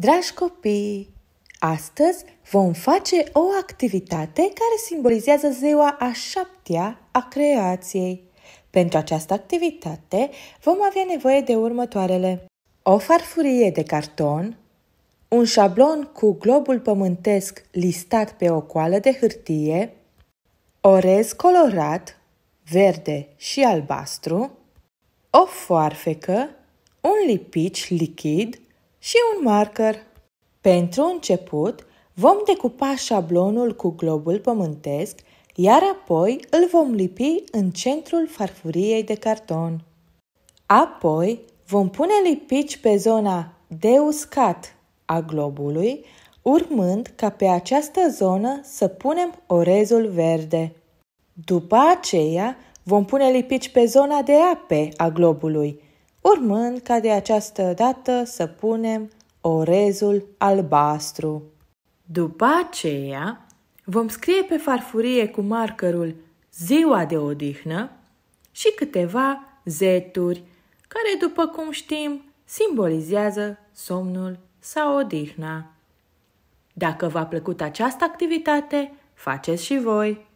Dragi copii, astăzi vom face o activitate care simbolizează ziua a șaptea a creației. Pentru această activitate vom avea nevoie de următoarele. O farfurie de carton, un șablon cu globul pământesc listat pe o coală de hârtie, orez colorat, verde și albastru, o foarfecă, un lipici lichid, și un marker. Pentru început, vom decupa șablonul cu globul pământesc, iar apoi îl vom lipi în centrul farfuriei de carton. Apoi vom pune lipici pe zona de uscat a globului, urmând ca pe această zonă să punem orezul verde. După aceea, vom pune lipici pe zona de ape a globului, urmând ca de această dată să punem orezul albastru. După aceea, vom scrie pe farfurie cu markerul ziua de odihnă și câteva zeturi, care, după cum știm, simbolizează somnul sau odihna. Dacă v-a plăcut această activitate, faceți și voi!